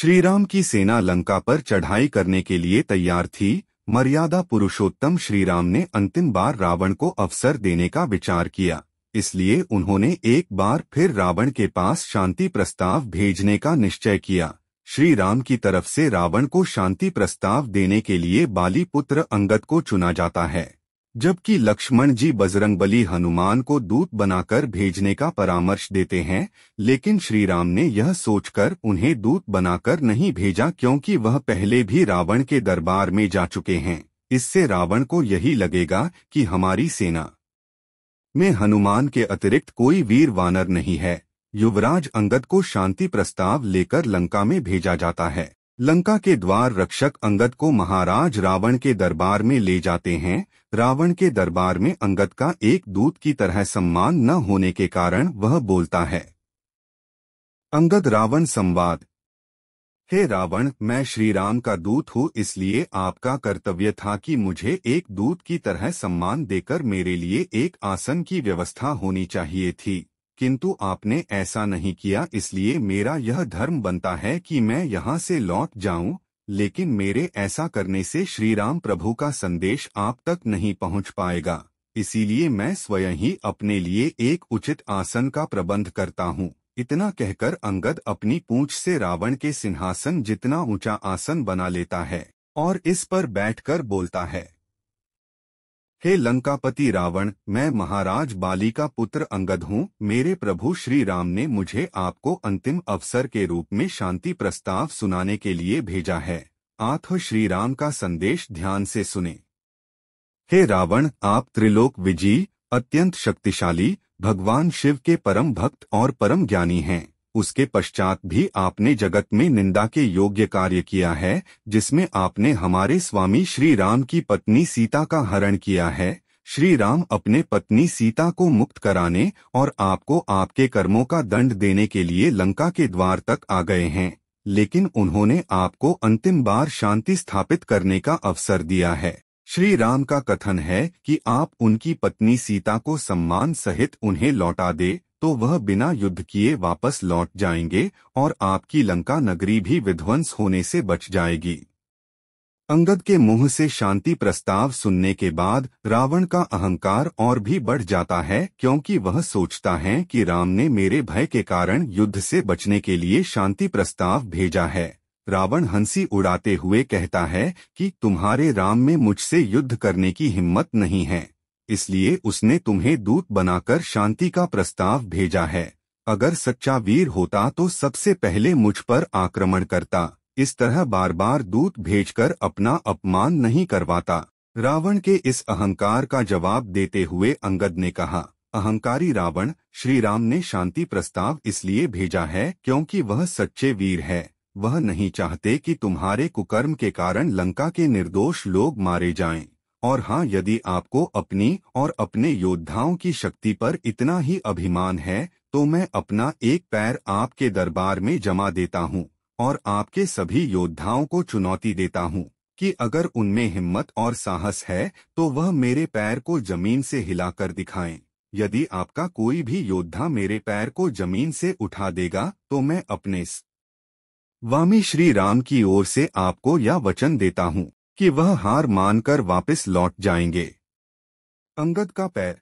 श्रीराम की सेना लंका पर चढ़ाई करने के लिए तैयार थी मर्यादा पुरुषोत्तम श्रीराम ने अंतिम बार रावण को अवसर देने का विचार किया इसलिए उन्होंने एक बार फिर रावण के पास शांति प्रस्ताव भेजने का निश्चय किया श्री राम की तरफ से रावण को शांति प्रस्ताव देने के लिए बाली पुत्र अंगद को चुना जाता है जबकि लक्ष्मण जी बजरंगबली हनुमान को दूत बनाकर भेजने का परामर्श देते हैं लेकिन श्री राम ने यह सोचकर उन्हें दूत बनाकर नहीं भेजा क्योंकि वह पहले भी रावण के दरबार में जा चुके हैं इससे रावण को यही लगेगा कि हमारी सेना में हनुमान के अतिरिक्त कोई वीर वानर नहीं है युवराज अंगद को शांति प्रस्ताव लेकर लंका में भेजा जाता है लंका के द्वार रक्षक अंगद को महाराज रावण के दरबार में ले जाते हैं रावण के दरबार में अंगद का एक दूत की तरह सम्मान न होने के कारण वह बोलता है अंगद रावण संवाद हे रावण मैं श्री राम का दूत हूँ इसलिए आपका कर्तव्य था कि मुझे एक दूत की तरह सम्मान देकर मेरे लिए एक आसन की व्यवस्था होनी चाहिए थी किंतु आपने ऐसा नहीं किया इसलिए मेरा यह धर्म बनता है कि मैं यहाँ से लौट जाऊँ लेकिन मेरे ऐसा करने से श्रीराम प्रभु का संदेश आप तक नहीं पहुँच पाएगा इसीलिए मैं स्वयं ही अपने लिए एक उचित आसन का प्रबंध करता हूँ इतना कहकर अंगद अपनी पूंछ से रावण के सिंहासन जितना ऊंचा आसन बना लेता है और इस पर बैठकर बोलता है हे लंकापति रावण मैं महाराज बाली का पुत्र अंगद हूँ मेरे प्रभु श्री राम ने मुझे आपको अंतिम अवसर के रूप में शांति प्रस्ताव सुनाने के लिए भेजा है आथ श्री राम का संदेश ध्यान से सुने हे रावण आप त्रिलोक विजी अत्यंत शक्तिशाली भगवान शिव के परम भक्त और परम ज्ञानी हैं उसके पश्चात भी आपने जगत में निंदा के योग्य कार्य किया है जिसमें आपने हमारे स्वामी श्री राम की पत्नी सीता का हरण किया है श्री राम अपने पत्नी सीता को मुक्त कराने और आपको आपके कर्मों का दंड देने के लिए लंका के द्वार तक आ गए हैं लेकिन उन्होंने आपको अंतिम बार शांति स्थापित करने का अवसर दिया है श्री राम का कथन है कि आप उनकी पत्नी सीता को सम्मान सहित उन्हें लौटा दे तो वह बिना युद्ध किए वापस लौट जाएंगे और आपकी लंका नगरी भी विध्वंस होने से बच जाएगी अंगद के मुंह से शांति प्रस्ताव सुनने के बाद रावण का अहंकार और भी बढ़ जाता है क्योंकि वह सोचता है कि राम ने मेरे भय के कारण युद्ध से बचने के लिए शांति प्रस्ताव भेजा है रावण हंसी उड़ाते हुए कहता है कि तुम्हारे राम में मुझसे युद्ध करने की हिम्मत नहीं है इसलिए उसने तुम्हें दूत बनाकर शांति का प्रस्ताव भेजा है अगर सच्चा वीर होता तो सबसे पहले मुझ पर आक्रमण करता इस तरह बार बार दूत भेजकर अपना अपमान नहीं करवाता रावण के इस अहंकार का जवाब देते हुए अंगद ने कहा अहंकारी रावण श्री राम ने शांति प्रस्ताव इसलिए भेजा है क्योंकि वह सच्चे वीर है वह नहीं चाहते कि तुम्हारे कुकर्म के कारण लंका के निर्दोष लोग मारे जाएं। और हाँ यदि आपको अपनी और अपने योद्धाओं की शक्ति पर इतना ही अभिमान है तो मैं अपना एक पैर आपके दरबार में जमा देता हूँ और आपके सभी योद्धाओं को चुनौती देता हूँ कि अगर उनमें हिम्मत और साहस है तो वह मेरे पैर को जमीन से हिलाकर दिखाएं। यदि आपका कोई भी योद्धा मेरे पैर को जमीन से उठा देगा तो मैं अपने वामी श्री राम की ओर से आपको यह वचन देता हूँ कि वह हार मानकर वापस लौट जाएंगे अंगद का पैर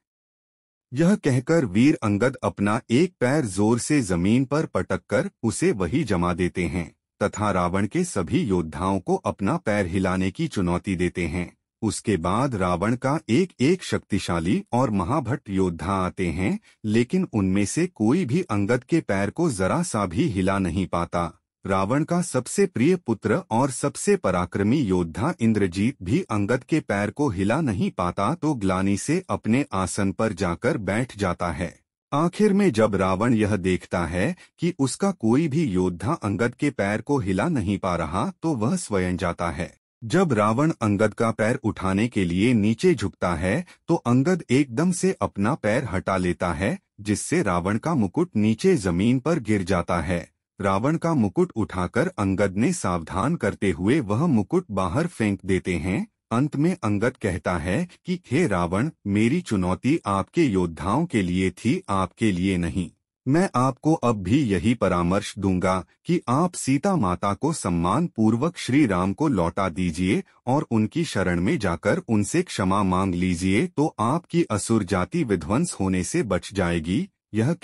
यह कहकर वीर अंगद अपना एक पैर जोर से जमीन पर पटक कर उसे वही जमा देते हैं तथा रावण के सभी योद्धाओं को अपना पैर हिलाने की चुनौती देते हैं उसके बाद रावण का एक एक शक्तिशाली और महाभट्ट योद्धा आते हैं लेकिन उनमें से कोई भी अंगद के पैर को जरा सा भी हिला नहीं पाता रावण का सबसे प्रिय पुत्र और सबसे पराक्रमी योद्धा इंद्रजीत भी अंगद के पैर को हिला नहीं पाता तो ग्लानी से अपने आसन पर जाकर बैठ जाता है आखिर में जब रावण यह देखता है कि उसका कोई भी योद्धा अंगद के पैर को हिला नहीं पा रहा तो वह स्वयं जाता है जब रावण अंगद का पैर उठाने के लिए नीचे झुकता है तो अंगद एकदम से अपना पैर हटा लेता है जिससे रावण का मुकुट नीचे जमीन पर गिर जाता है रावण का मुकुट उठाकर अंगद ने सावधान करते हुए वह मुकुट बाहर फेंक देते हैं अंत में अंगद कहता है कि हे रावण मेरी चुनौती आपके योद्धाओं के लिए थी आपके लिए नहीं मैं आपको अब भी यही परामर्श दूंगा कि आप सीता माता को सम्मान पूर्वक श्री राम को लौटा दीजिए और उनकी शरण में जाकर उनसे क्षमा मांग लीजिए तो आपकी असुर जाति विध्वंस होने से बच जाएगी यह